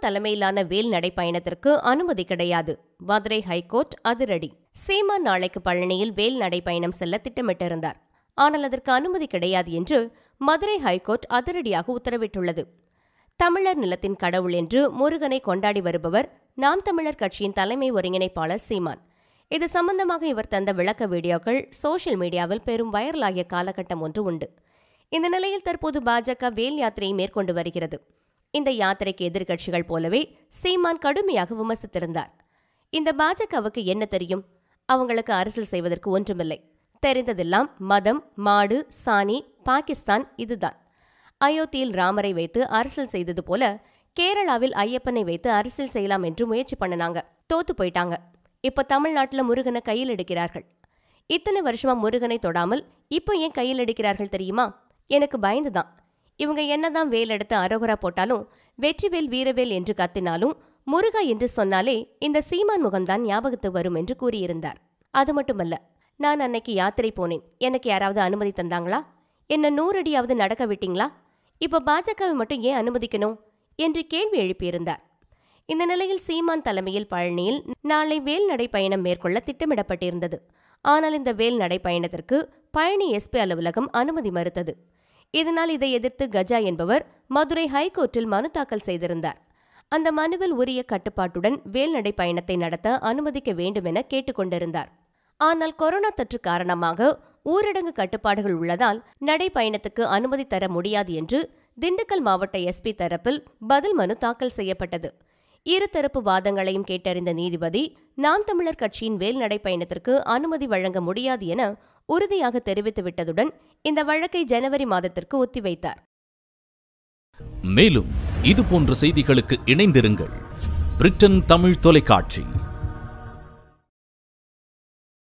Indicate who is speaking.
Speaker 1: சீமான் தலைமையிலான வேல் நடைப்பயணத்திற்கு அனுமதி கிடையாது மதுரை ஹைகோர்ட் அதிரடி சீமான் நாளைக்கு பழனியில் வேல் நடைப்பயணம் செல்ல திட்டமிட்டிருந்தார் ஆனால் அதற்கு அனுமதி கிடையாது என்று மதுரை ஹைகோர்ட் அதிரடியாக உத்தரவிட்டுள்ளது தமிழர் நிலத்தின் கடவுள் என்று முருகனை கொண்டாடி வருபவர் நாம் தமிழர் கட்சியின் தலைமை ஒருங்கிணைப்பாளர் சீமான் இது சம்பந்தமாக இவர் தந்த விளக்க வீடியோக்கள் சோசியல் மீடியாவில் பெரும் வைரலாகிய காலகட்டம் ஒன்று உண்டு இந்த நிலையில் தற்போது பாஜக வேல் யாத்திரையை மேற்கொண்டு வருகிறது இந்த யாத்திரைக்கு எதிர்கட்சிகள் போலவே சீமான் கடுமையாக விமர்சித்திருந்தார் இந்த பாஜகவுக்கு என்ன தெரியும் அவங்களுக்கு அரசியல் செய்வதற்கு ஒன்றுமில்லை தெரிந்ததெல்லாம் மதம் மாடு சாணி பாகிஸ்தான் இதுதான் அயோத்தியில் ராமரை வைத்து அரசியல் செய்தது போல கேரளாவில் ஐயப்பனை வைத்து அரசியல் செய்யலாம் என்று முயற்சி பண்ணினாங்க தோத்து போயிட்டாங்க இப்ப தமிழ்நாட்டுல முருகனை கையில் எடுக்கிறார்கள் இத்தனை வருஷமா முருகனை தொடாமல் இப்போ ஏன் கையில் எடுக்கிறார்கள் தெரியுமா எனக்கு பயந்துதான் இவங்க என்னதான் வேல் எடுத்து அரோகரா போட்டாலும் வெற்றிவேல் வீரவேல் என்று கத்தினாலும் முருகா என்று சொன்னாலே இந்த சீமான் முகம்தான் ஞாபகத்து வரும் என்று கூறியிருந்தார் அது மட்டுமல்ல நான் அன்னைக்கு யாத்திரை போனேன் எனக்கு யாராவது அனுமதி தந்தாங்களா என்ன நூறடியாவது நடக்க விட்டீங்களா இப்போ பாஜகவை மட்டும் ஏன் அனுமதிக்கணும் என்று கேள்வி எழுப்பியிருந்தார் இந்த நிலையில் சீமான் தலைமையில் பழனியில் நாளை வேல் நடைப்பயணம் மேற்கொள்ள திட்டமிடப்பட்டிருந்தது ஆனால் இந்த வேல் நடைப்பயணத்திற்கு பழனி எஸ்பி அலுவலகம் அனுமதி மறுத்தது இதனால் இதை எதிர்த்து கஜா என்பவர் மதுரை ஹைகோர்ட்டில் மனு தாக்கல் செய்திருந்தார் அந்த மனுவில் உரிய கட்டுப்பாட்டுடன் வேல்நடை பயணத்தை நடத்த அனுமதிக்க வேண்டும் என கேட்டுக்கொண்டிருந்தார் ஆனால் கொரோனா தொற்று காரணமாக ஊரடங்கு கட்டுப்பாடுகள் உள்ளதால் நடைப்பயணத்துக்கு அனுமதி தர முடியாது என்று திண்டுக்கல் மாவட்ட எஸ்பி தரப்பில் பதில் மனு தாக்கல் செய்யப்பட்டது இருதரப்பு வாதங்களையும் கேட்டறிந்த நீதிபதி நாம் தமிழர் கட்சியின் வேல்நடை பயணத்திற்கு அனுமதி வழங்க முடியாது என உறுதியாக தெரிவித்துவிட்டதுடன் இந்த வழக்கை ஜனவரி மாதத்திற்கு ஒத்திவைத்தார் மேலும் இதுபோன்ற செய்திகளுக்கு இணைந்திருங்கள் பிரிட்டன் தமிழ் தொலைக்காட்சி